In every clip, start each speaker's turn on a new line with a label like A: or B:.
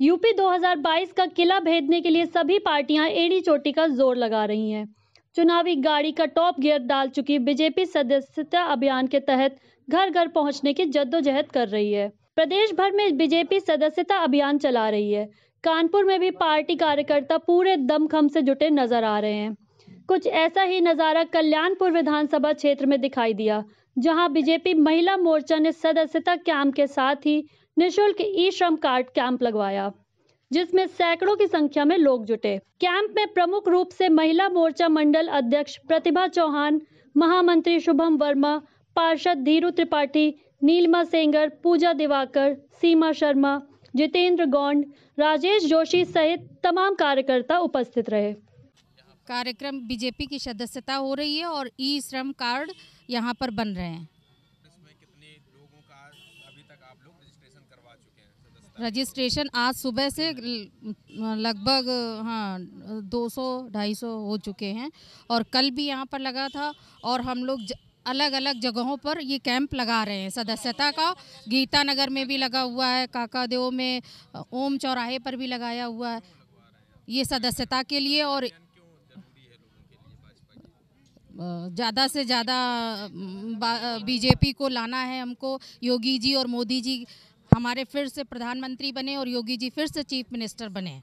A: UP 2022 का किला भेदने के लिए सभी पार्टियां एड़ी चोटी का जोर लगा रही हैं चुनावी गाड़ी का टॉप गियर डाल चुकी बीजेपी सदस्यता अभियान के तहत घर घर पहुंचने की जद्दोजहद कर रही है प्रदेश भर में बीजेपी सदस्यता अभियान चला रही है कानपुर में भी पार्टी कार्यकर्ता पूरे दमखम से जुटे नजर आ रहे हैं कुछ ऐसा ही नज़ारा कल्याणपुर विधानसभा क्षेत्र में दिखाई दिया जहां बीजेपी महिला मोर्चा ने सदस्यता कैंप के साथ ही निःशुल्क ई श्रम कार्ड कैंप लगवाया जिसमें सैकड़ों की संख्या में लोग जुटे कैंप में प्रमुख रूप से महिला मोर्चा मंडल अध्यक्ष प्रतिभा चौहान महामंत्री शुभम वर्मा पार्षद धीरू त्रिपाठी नीलमा सेंगर पूजा दिवाकर सीमा शर्मा जितेंद्र गौंड राजेश जोशी सहित तमाम कार्यकर्ता उपस्थित रहे कार्यक्रम
B: बीजेपी की सदस्यता हो रही है और ई श्रम कार्ड यहाँ पर बन रहे हैं आप लोग रजिस्ट्रेशन करवा चुके हैं रजिस्ट्रेशन आज सुबह से लगभग हाँ 200 250 हो चुके हैं और कल भी यहाँ पर लगा था और हम लोग ज... अलग अलग जगहों पर ये कैंप लगा रहे हैं सदस्यता का गीता नगर में भी लगा हुआ है काका देव में ओम चौराहे पर भी लगाया हुआ है ये सदस्यता के लिए और ज़्यादा से ज़्यादा बीजेपी को लाना है हमको योगी जी और मोदी जी हमारे फिर से प्रधानमंत्री बने और योगी जी फिर से चीफ मिनिस्टर बने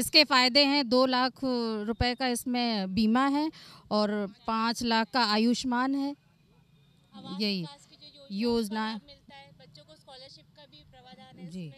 B: इसके फ़ायदे हैं दो लाख रुपए का इसमें बीमा है और पाँच लाख का आयुष्मान है यही योजना
A: जी